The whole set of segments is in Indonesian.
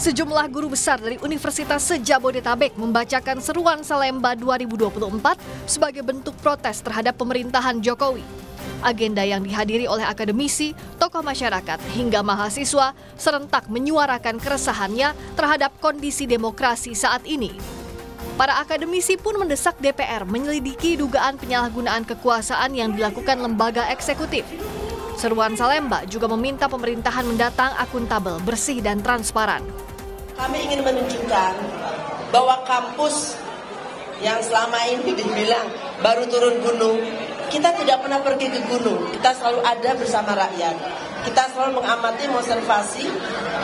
Sejumlah guru besar dari Universitas Sejabodetabek membacakan seruan Salemba 2024 sebagai bentuk protes terhadap pemerintahan Jokowi. Agenda yang dihadiri oleh akademisi, tokoh masyarakat, hingga mahasiswa serentak menyuarakan keresahannya terhadap kondisi demokrasi saat ini. Para akademisi pun mendesak DPR menyelidiki dugaan penyalahgunaan kekuasaan yang dilakukan lembaga eksekutif. Seruan Salemba juga meminta pemerintahan mendatang akuntabel, bersih, dan transparan. Kami ingin menunjukkan bahwa kampus yang selama ini dibilang baru turun gunung, kita tidak pernah pergi ke gunung, kita selalu ada bersama rakyat. Kita selalu mengamati, mengobservasi,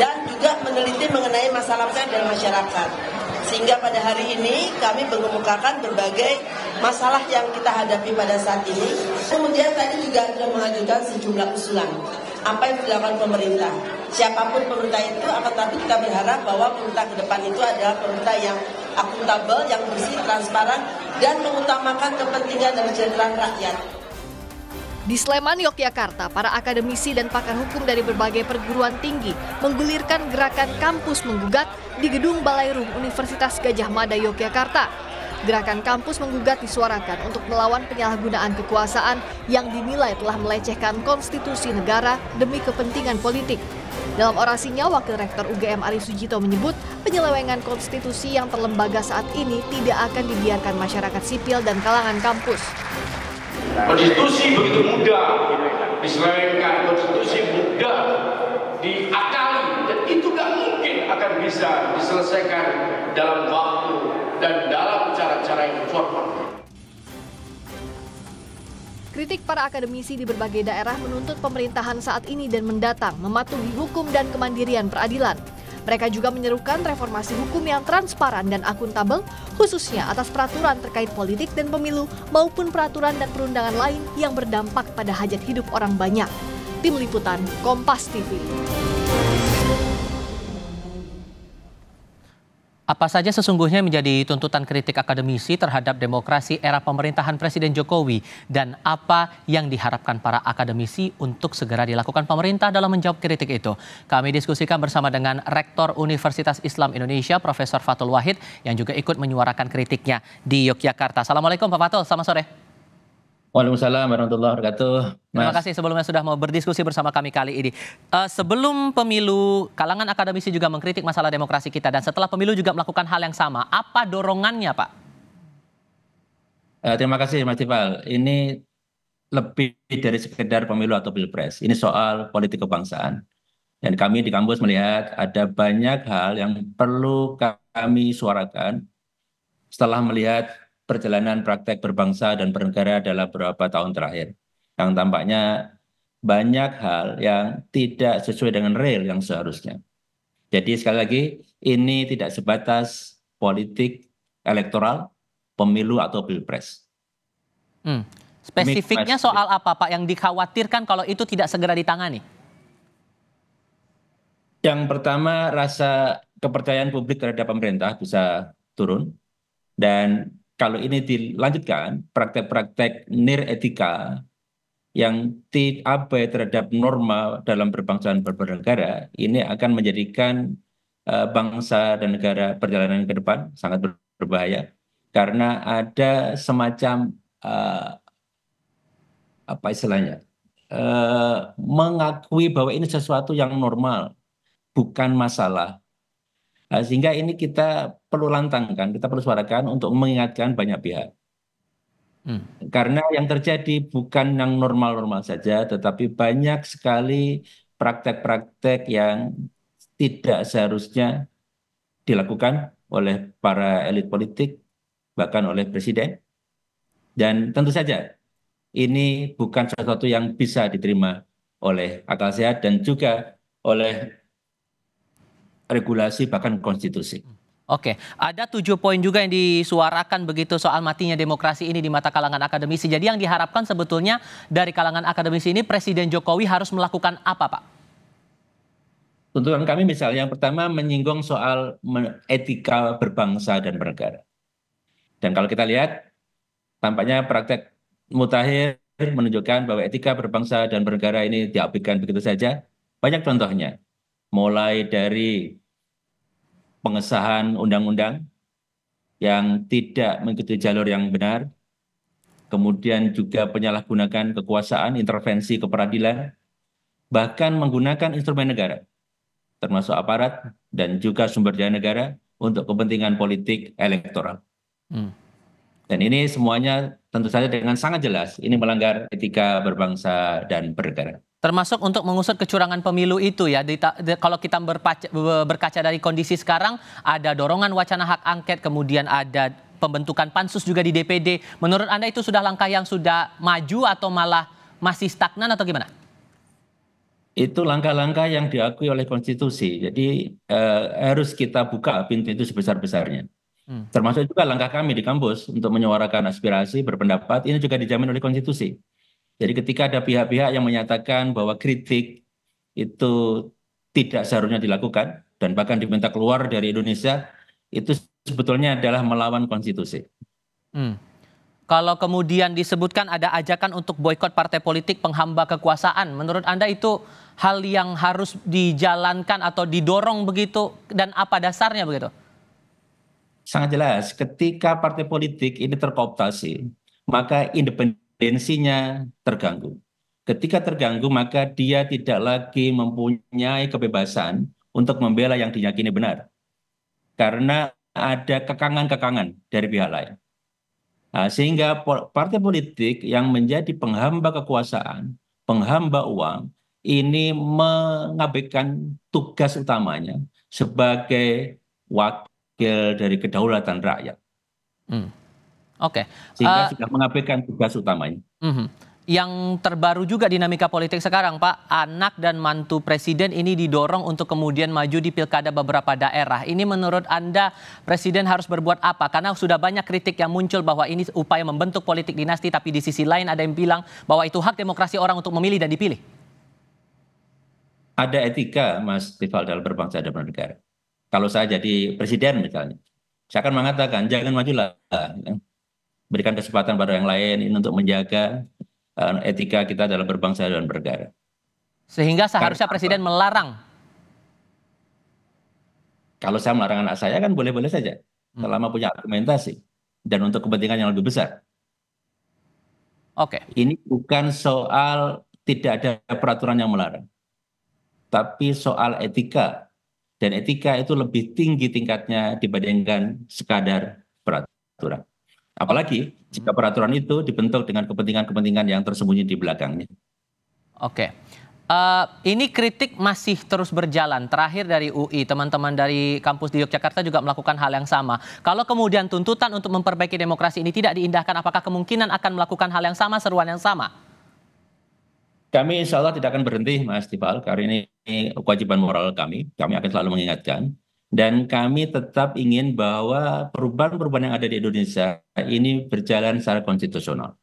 dan juga meneliti mengenai masalah dan masyarakat. Sehingga pada hari ini kami mengemukakan berbagai masalah yang kita hadapi pada saat ini. Kemudian tadi juga sudah mengajukan sejumlah usulan. Apa yang dilakukan pemerintah? Siapapun pemerintah itu, akan tapi kita berharap bahwa pemerintah ke depan itu adalah pemerintah yang akuntabel, yang bersih, transparan, dan mengutamakan kepentingan dan kesejahteraan rakyat. Di Sleman, Yogyakarta, para akademisi dan pakar hukum dari berbagai perguruan tinggi menggulirkan gerakan kampus menggugat di Gedung balairung Universitas Gajah Mada Yogyakarta. Gerakan kampus menggugat disuarakan untuk melawan penyalahgunaan kekuasaan yang dinilai telah melecehkan konstitusi negara demi kepentingan politik. Dalam orasinya, Wakil Rektor UGM Ari Sujito menyebut penyelewengan konstitusi yang terlembaga saat ini tidak akan dibiarkan masyarakat sipil dan kalangan kampus konstitusi begitu mudah diselewengkan konstitusi mudah diakali dan itu gak mungkin akan bisa diselesaikan dalam waktu dan dalam cara-cara yang formal. Kritik para akademisi di berbagai daerah menuntut pemerintahan saat ini dan mendatang mematuhi hukum dan kemandirian peradilan. Mereka juga menyerukan reformasi hukum yang transparan dan akuntabel, khususnya atas peraturan terkait politik dan pemilu maupun peraturan dan perundangan lain yang berdampak pada hajat hidup orang banyak. Tim Liputan Kompas TV. Apa saja sesungguhnya menjadi tuntutan kritik akademisi terhadap demokrasi era pemerintahan Presiden Jokowi dan apa yang diharapkan para akademisi untuk segera dilakukan pemerintah dalam menjawab kritik itu? Kami diskusikan bersama dengan Rektor Universitas Islam Indonesia Profesor Fatul Wahid yang juga ikut menyuarakan kritiknya di Yogyakarta. Assalamualaikum Pak Fatul, selamat sore. Waalaikumsalam warahmatullahi wabarakatuh. Mas. Terima kasih sebelumnya sudah mau berdiskusi bersama kami kali ini. Uh, sebelum pemilu, kalangan akademisi juga mengkritik masalah demokrasi kita dan setelah pemilu juga melakukan hal yang sama. Apa dorongannya, Pak? Uh, terima kasih, Mas Tifal. Ini lebih dari sekedar pemilu atau pilpres. Ini soal politik kebangsaan. Dan kami di kampus melihat ada banyak hal yang perlu kami suarakan setelah melihat perjalanan praktek berbangsa dan bernegara dalam beberapa tahun terakhir. Yang tampaknya banyak hal yang tidak sesuai dengan real yang seharusnya. Jadi sekali lagi, ini tidak sebatas politik elektoral, pemilu atau pilpres. Hmm. Spesifiknya soal apa Pak yang dikhawatirkan kalau itu tidak segera ditangani? Yang pertama rasa kepercayaan publik terhadap pemerintah bisa turun dan kalau ini dilanjutkan praktek-praktek etika yang tidak abai terhadap norma dalam berbangsa dan bernegara ini akan menjadikan uh, bangsa dan negara perjalanan ke depan sangat berbahaya karena ada semacam uh, apa istilahnya uh, mengakui bahwa ini sesuatu yang normal bukan masalah Nah, sehingga ini kita perlu lantangkan kita perlu suarakan untuk mengingatkan banyak pihak Hmm. Karena yang terjadi bukan yang normal-normal saja, tetapi banyak sekali praktek-praktek yang tidak seharusnya dilakukan oleh para elit politik, bahkan oleh presiden. Dan tentu saja ini bukan sesuatu yang bisa diterima oleh akal sehat dan juga oleh regulasi bahkan konstitusi. Oke, ada tujuh poin juga yang disuarakan begitu soal matinya demokrasi ini di mata kalangan akademisi. Jadi yang diharapkan sebetulnya dari kalangan akademisi ini Presiden Jokowi harus melakukan apa, Pak? Tuntutan kami misalnya yang pertama menyinggung soal etika berbangsa dan bernegara. Dan kalau kita lihat, tampaknya praktek mutakhir menunjukkan bahwa etika berbangsa dan bernegara ini diabaikan begitu saja. Banyak contohnya, mulai dari pengesahan undang-undang yang tidak mengikuti jalur yang benar, kemudian juga penyalahgunaan kekuasaan, intervensi ke peradilan, bahkan menggunakan instrumen negara, termasuk aparat dan juga sumber daya negara untuk kepentingan politik elektoral. Hmm. Dan ini semuanya tentu saja dengan sangat jelas, ini melanggar etika berbangsa dan bernegara. Termasuk untuk mengusut kecurangan pemilu itu ya. Di, di, kalau kita berpaca, berkaca dari kondisi sekarang, ada dorongan wacana hak angket, kemudian ada pembentukan pansus juga di DPD. Menurut Anda itu sudah langkah yang sudah maju atau malah masih stagnan atau gimana? Itu langkah-langkah yang diakui oleh konstitusi. Jadi eh, harus kita buka pintu itu sebesar-besarnya. Hmm. Termasuk juga langkah kami di kampus untuk menyuarakan aspirasi, berpendapat, ini juga dijamin oleh konstitusi. Jadi ketika ada pihak-pihak yang menyatakan bahwa kritik itu tidak seharusnya dilakukan dan bahkan diminta keluar dari Indonesia itu sebetulnya adalah melawan konstitusi. Hmm. Kalau kemudian disebutkan ada ajakan untuk boykot partai politik penghamba kekuasaan, menurut Anda itu hal yang harus dijalankan atau didorong begitu dan apa dasarnya begitu? Sangat jelas, ketika partai politik ini terkooptasi, maka independen tensinya terganggu. Ketika terganggu maka dia tidak lagi mempunyai kebebasan untuk membela yang diyakini benar. Karena ada kekangan-kekangan dari pihak lain. Nah, sehingga partai politik yang menjadi penghamba kekuasaan, penghamba uang, ini mengabaikan tugas utamanya sebagai wakil dari kedaulatan rakyat. Hmm. Oke. Okay. Sehingga uh, sudah mengabaikan tugas utamanya. Uh mhm. -huh. Yang terbaru juga dinamika politik sekarang, Pak, anak dan mantu presiden ini didorong untuk kemudian maju di pilkada beberapa daerah. Ini menurut Anda presiden harus berbuat apa? Karena sudah banyak kritik yang muncul bahwa ini upaya membentuk politik dinasti, tapi di sisi lain ada yang bilang bahwa itu hak demokrasi orang untuk memilih dan dipilih. Ada etika, Mas Tifal, dalam berbangsa dan bernegara. Kalau saya jadi presiden misalnya, saya akan mengatakan jangan majulah ya berikan kesempatan pada yang lain ini untuk menjaga uh, etika kita dalam berbangsa dan bernegara. Sehingga seharusnya Karena, presiden melarang. Kalau saya melarang anak saya kan boleh-boleh saja hmm. selama punya argumentasi dan untuk kepentingan yang lebih besar. Oke. Okay. Ini bukan soal tidak ada peraturan yang melarang. Tapi soal etika dan etika itu lebih tinggi tingkatnya dibandingkan sekadar peraturan. Apalagi jika peraturan itu dibentuk dengan kepentingan-kepentingan yang tersembunyi di belakangnya. Oke. Uh, ini kritik masih terus berjalan. Terakhir dari UI, teman-teman dari kampus di Yogyakarta juga melakukan hal yang sama. Kalau kemudian tuntutan untuk memperbaiki demokrasi ini tidak diindahkan, apakah kemungkinan akan melakukan hal yang sama, seruan yang sama? Kami insya Allah tidak akan berhenti, Mas Tibal, karena ini kewajiban moral kami. Kami akan selalu mengingatkan dan kami tetap ingin bahwa perubahan-perubahan yang ada di Indonesia ini berjalan secara konstitusional.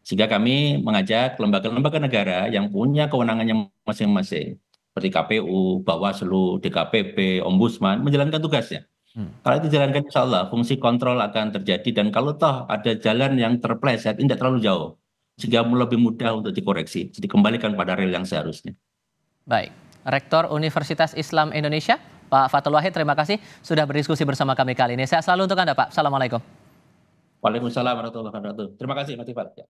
Sehingga kami mengajak lembaga-lembaga negara yang punya kewenangannya masing-masing, seperti KPU, Bawaslu, DKPP, Ombudsman, menjalankan tugasnya. Hmm. Kalau itu jalankan, insya Allah, fungsi kontrol akan terjadi dan kalau toh ada jalan yang terpleset, tidak terlalu jauh. Sehingga lebih mudah untuk dikoreksi, jadi kembalikan pada rel yang seharusnya. Baik, Rektor Universitas Islam Indonesia, Pak Fatul Wahid, terima kasih sudah berdiskusi bersama kami kali ini. Saya selalu untuk Anda, Pak. Assalamualaikum. Waalaikumsalam warahmatullahi wabarakatuh. Terima kasih, Mas Ifal. Ya.